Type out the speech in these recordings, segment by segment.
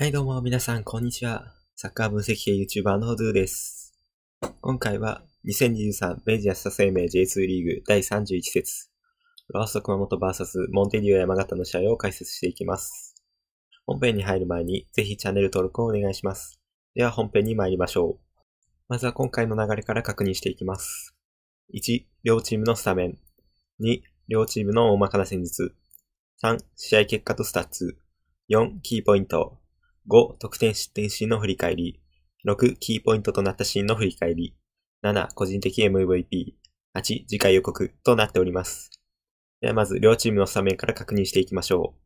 はいどうも皆さん、こんにちは。サッカー分析系 YouTuber のドゥです。今回は2023ベイジアスタ生命 J2 リーグ第31節、ロアスト熊本 VS モンテリオ山形の試合を解説していきます。本編に入る前にぜひチャンネル登録をお願いします。では本編に参りましょう。まずは今回の流れから確認していきます。1、両チームのスタメン。2、両チームの大まかな戦術。3、試合結果とスタッツ。4、キーポイント。5、得点失点シーンの振り返り。6、キーポイントとなったシーンの振り返り。7、個人的 MVP。8、次回予告となっております。ではまず、両チームのスタメンから確認していきましょう。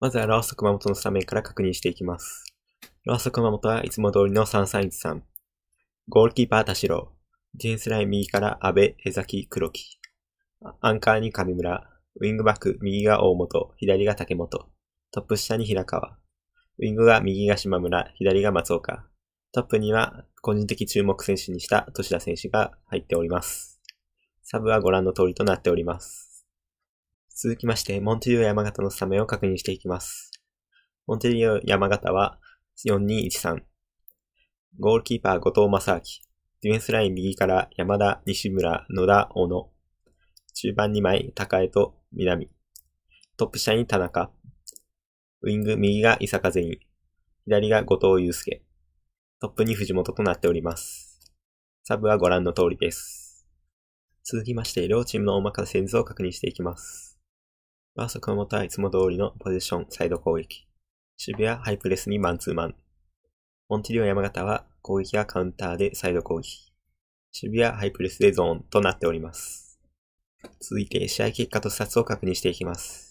まずは、ラオスマ熊本のスタメンから確認していきます。ラオスマ熊本はいつも通りの3313。ゴールキーパー田代。ディフェンスライン右から安部、江崎、黒木。アンカーに上村。ウィングバック右が大本、左が竹本。トップ下に平川。ウィングは右が島村、左が松岡。トップには個人的注目選手にした都市田選手が入っております。サブはご覧の通りとなっております。続きまして、モンテリオ山形のスタメンを確認していきます。モンテリオ山形は4213。ゴールキーパー後藤正明。ディフェンスライン右から山田、西村、野田、小野。中盤2枚、高江と南。トップ下に田中。ウィング右が伊坂善意、左が後藤祐介。トップに藤本となっております。サブはご覧の通りです。続きまして、両チームの大まかな戦図を確認していきます。バースト熊本はいつも通りのポジション、サイド攻撃。渋谷ハイプレスにマンツーマン。モンテリオ山形は攻撃はカウンターでサイド攻撃。渋谷ハイプレスでゾーンとなっております。続いて試合結果とスタッツを確認していきます。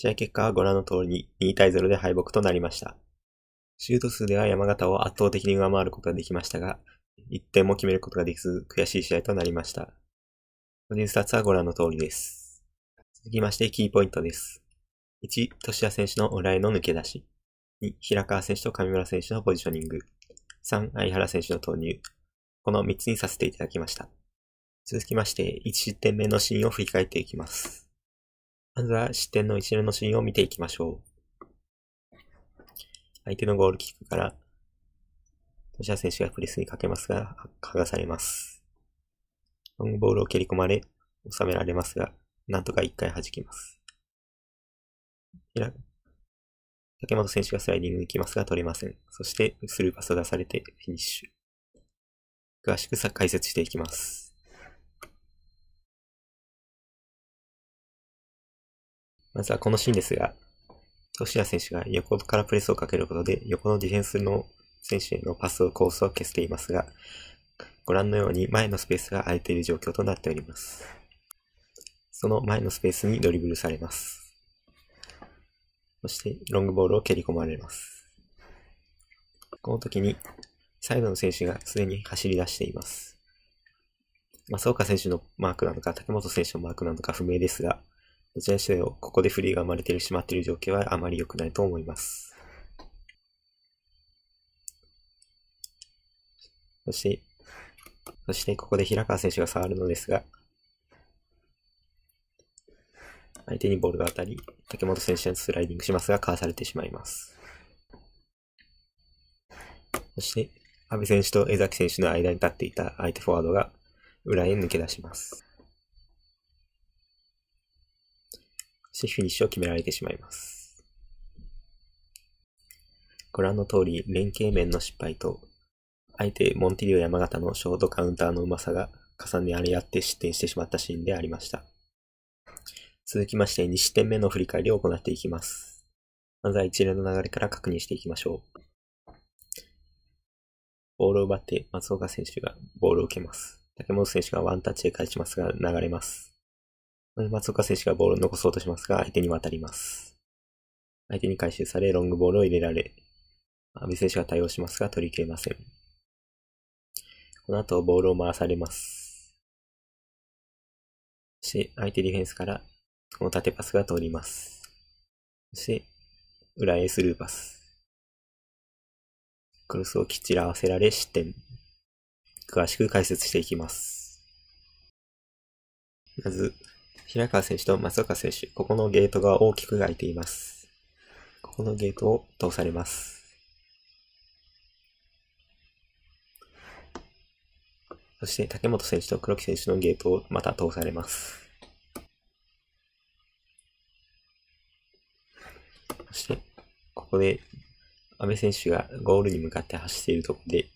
試合結果はご覧の通りに2対0で敗北となりました。シュート数では山形を圧倒的に上回ることができましたが、1点も決めることができず悔しい試合となりました。個人スタッツはご覧の通りです。続きましてキーポイントです。1、年谷選手の裏への抜け出し。2、平川選手と上村選手のポジショニング。3、相原選手の投入。この3つにさせていただきました。続きまして、1失点目のシーンを振り返っていきます。まずは失点の一連のシーンを見ていきましょう。相手のゴールキックから、ロシア選手がプレスにかけますが、剥がされます。ロングボールを蹴り込まれ、収められますが、なんとか一回弾きます。竹本選手がスライディングに行きますが取れません。そして、スルーパスを出されてフィニッシュ。詳しく解説していきます。まずはこのシーンですが、ロシア選手が横からプレスをかけることで、横のディフェンスの選手へのパスをコースを消していますが、ご覧のように前のスペースが空いている状況となっております。その前のスペースにドリブルされます。そして、ロングボールを蹴り込まれます。この時に、サイドの選手がすでに走り出しています。松岡選手のマークなのか、竹本選手のマークなのか不明ですが、どちらにせよ、ここでフリーが生まれてしまっている状況はあまり良くないと思います。そして、そしてここで平川選手が触るのですが、相手にボールが当たり、竹本選手にスライディングしますが、かわされてしまいます。そして、阿部選手と江崎選手の間に立っていた相手フォワードが裏へ抜け出します。しフィニッシュを決められてしまいます。ご覧の通り、連携面の失敗と、相手モンティリオ山形のショートカウンターのうまさが重ねあれやって失点してしまったシーンでありました。続きまして2失点目の振り返りを行っていきます。まずは一連の流れから確認していきましょう。ボールを奪って松岡選手がボールを受けます。竹本選手がワンタッチで返しますが流れます。松岡選手がボールを残そうとしますが、相手に渡ります。相手に回収され、ロングボールを入れられ、阿部選手が対応しますが、取り切れません。この後、ボールを回されます。そして、相手ディフェンスから、この縦パスが通ります。そして、裏へスルーパス。クロスをきっちり合わせられ、失点。詳しく解説していきます。まず、平川選手と松岡選手、ここのゲートが大きく開いています。ここのゲートを通されます。そして竹本選手と黒木選手のゲートをまた通されます。そして、ここで安倍選手がゴールに向かって走っているところで、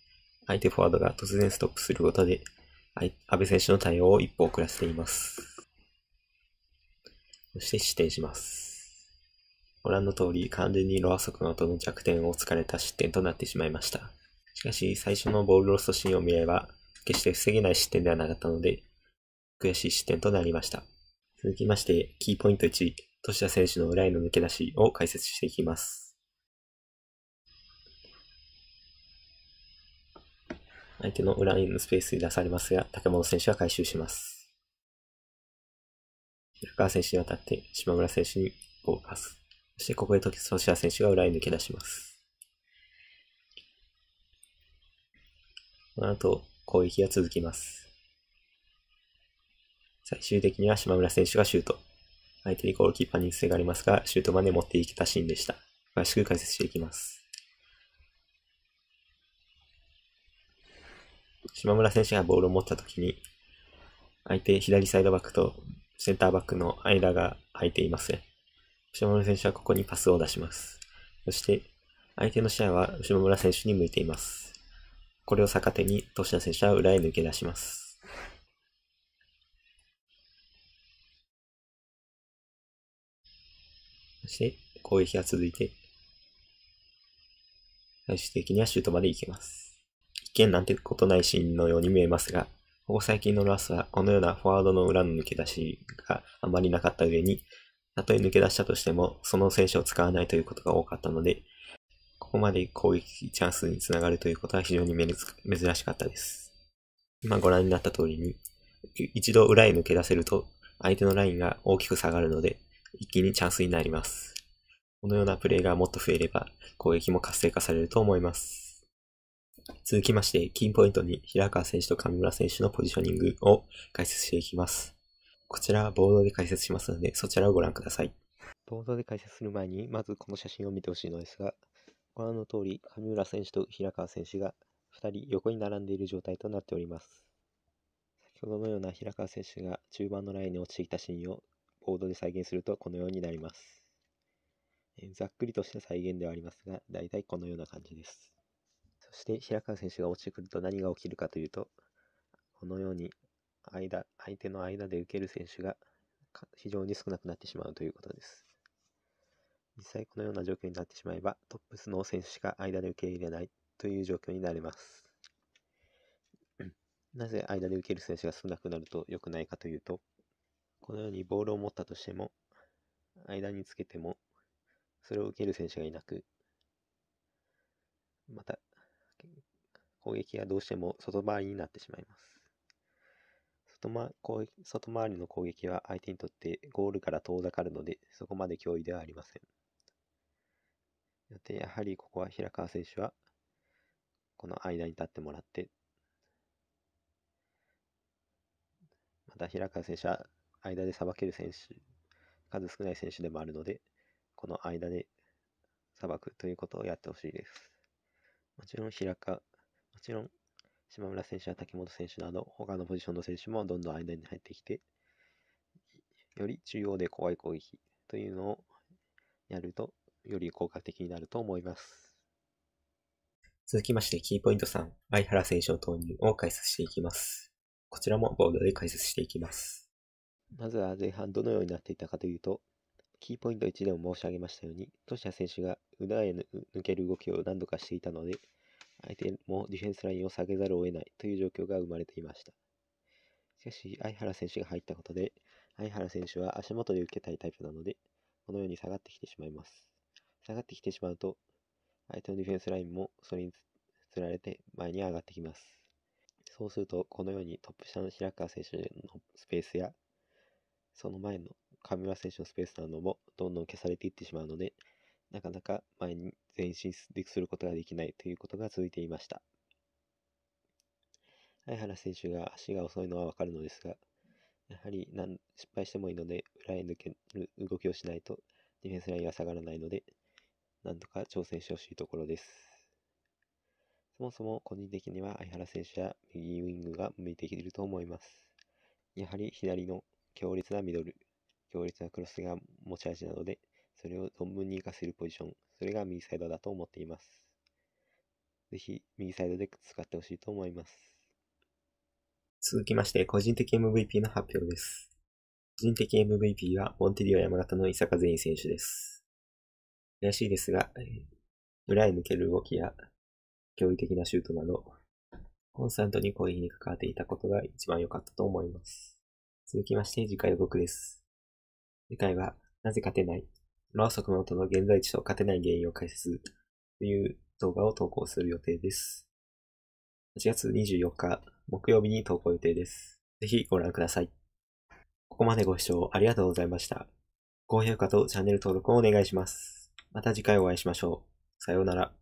相手フォワードが突然ストップすることで、安倍選手の対応を一歩遅らせています。そして失点します。ご覧の通り、完全にロアソクの後の弱点を突かれた失点となってしまいました。しかし、最初のボールロストシーンを見れば、決して防げない失点ではなかったので、悔しい失点となりました。続きまして、キーポイント1、トシダ選手の裏への抜け出しを解説していきます。相手の裏へのスペースに出されますが、竹本選手は回収します。古川選手に渡って島村選手にボールパス。そしてここで時ソシア選手が裏へ抜け出します。この後、攻撃が続きます。最終的には島村選手がシュート。相手にゴールキーパーに癖がありますが、シュートまで持っていけたシーンでした。詳しく解説していきます。島村選手がボールを持った時に、相手左サイドバックとセンターバックの間が空いていません。村選手はここにパスを出します。そして、相手の視野は下村選手に向いています。これを逆手に、トシ選手は裏へ抜け出します。そして、攻撃が続いて、最終的にはシュートまで行けます。一見なんてことないシーンのように見えますが、ここ最近のロアスはこのようなフォワードの裏の抜け出しがあまりなかった上に、たとえ抜け出したとしても、その選手を使わないということが多かったので、ここまで攻撃チャンスにつながるということは非常に珍しかったです。今ご覧になった通りに、一度裏へ抜け出せると、相手のラインが大きく下がるので、一気にチャンスになります。このようなプレーがもっと増えれば、攻撃も活性化されると思います。続きまして、キーポイントに平川選手と上村選手のポジショニングを解説していきます。こちらはボードで解説しますので、そちらをご覧ください。ボードで解説する前に、まずこの写真を見てほしいのですが、ご覧の通り、上村選手と平川選手が2人横に並んでいる状態となっております。先ほどのような平川選手が中盤のラインに落ちていたシーンをボードで再現するとこのようになります。ざっくりとした再現ではありますが、だいたいこのような感じです。そして平川選手が落ちてくると何が起きるかというと、このように間、相手の間で受ける選手が非常に少なくなってしまうということです。実際このような状況になってしまえば、トップスの選手しか間で受け入れないという状況になれます。なぜ間で受ける選手が少なくなると良くないかというと、このようにボールを持ったとしても、間につけても、それを受ける選手がいなく、また攻撃がどうしても外回りになってしまいます。外,、ま、外回りの攻撃は相手にとってゴールから遠ざかるので、そこまで脅威ではありません。やはりここは平川選手は、この間に立ってもらって、また平川選手は間でさばける選手、数少ない選手でもあるので、この間でさばくということをやってほしいです。もちろん平川ちろん、島村選手や竹本選手など、他のポジションの選手もどんどん間に入ってきて、より中央で怖い攻撃というのをやると、より効果的になると思います。続きまして、キーポイント3、相原選手の投入を解説していきます。こちらもボードで解説していきます。まずは前半どのようになっていたかというと、キーポイント1でも申し上げましたように、トシャ選手が裏へ抜ける動きを何度かしていたので、相手もディフェンスラインを下げざるを得ないという状況が生まれていました。しかし、相原選手が入ったことで、相原選手は足元で受けたいタイプなので、このように下がってきてしまいます。下がってきてしまうと、相手のディフェンスラインもそれにつられて前に上がってきます。そうすると、このようにトップ下の平川選手のスペースや、その前の上村選手のスペースなどもどんどん消されていってしまうので、なかなか前に前進することができないということが続いていました。相原選手が足が遅いのはわかるのですが、やはり何失敗してもいいので裏へ抜ける動きをしないとディフェンスラインは下がらないので、なんとか挑戦してほしいところです。そもそも個人的には相原選手は右ウィングが向いていると思います。やはり左の強烈なミドル、強烈なクロスが持ち味なので、それを存分に活かせるポジション、それが右サイドだと思っています。ぜひ、右サイドで使ってほしいと思います。続きまして、個人的 MVP の発表です。個人的 MVP は、モンテディオ山形の伊坂善意選手です。悔しいですが、裏へ抜ける動きや、驚異的なシュートなど、コンスタントに攻撃に関わっていたことが一番良かったと思います。続きまして次回予告です。次回は、なぜ勝てないろうソクの音の現在地と勝てない原因を解説という動画を投稿する予定です。8月24日木曜日に投稿予定です。ぜひご覧ください。ここまでご視聴ありがとうございました。高評価とチャンネル登録をお願いします。また次回お会いしましょう。さようなら。